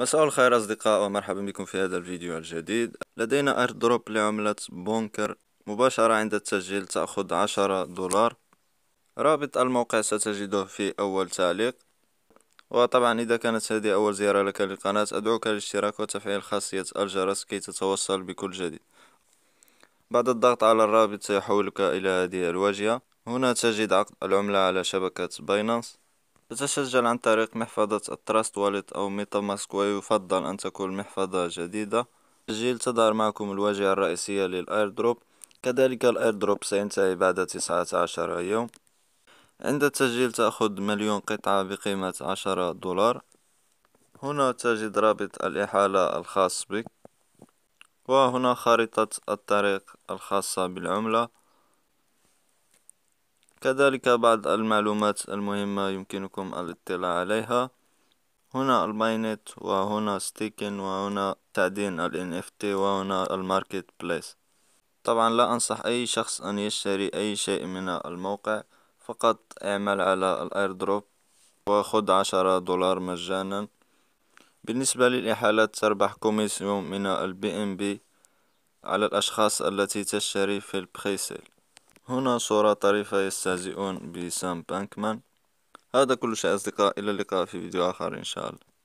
مساء الخير أصدقاء ومرحبا بكم في هذا الفيديو الجديد لدينا اير دروب لعملة بونكر مباشرة عند التسجيل تأخذ عشرة دولار رابط الموقع ستجده في أول تعليق وطبعا إذا كانت هذه أول زيارة لك للقناة أدعوك للاشتراك وتفعيل خاصية الجرس كي تتوصل بكل جديد بعد الضغط على الرابط سيحولك إلى هذه الواجهة هنا تجد عقد العملة على شبكة بايننس تتسجل عن طريق محفظة التراست واليت أو ميتا ماسك ويفضل أن تكون محفظة جديدة تسجيل تظهر معكم الواجهة الرئيسية للأيردروب كذلك الأيردروب سينتهي بعد تسعة عشر يوم عند التسجيل تأخذ مليون قطعة بقيمة عشرة دولار هنا تجد رابط الإحالة الخاص بك وهنا خريطة الطريق الخاصة بالعملة كذلك بعض المعلومات المهمة يمكنكم الاطلاع عليها هنا الماينت وهنا ستيكن وهنا تعدين ال NFT وهنا الماركت بليس طبعا لا أنصح أي شخص أن يشتري أي شيء من الموقع فقط اعمل على الايردروب وخذ عشرة دولار مجانا بالنسبة للإحالات تربح كوميسيون من البي ام بي على الأشخاص التي تشتري في البخيسيل هنا صورة طريفة يستهزئون بسام بانكمان هذا كل شيء أصدقاء إلى اللقاء في فيديو آخر إن شاء الله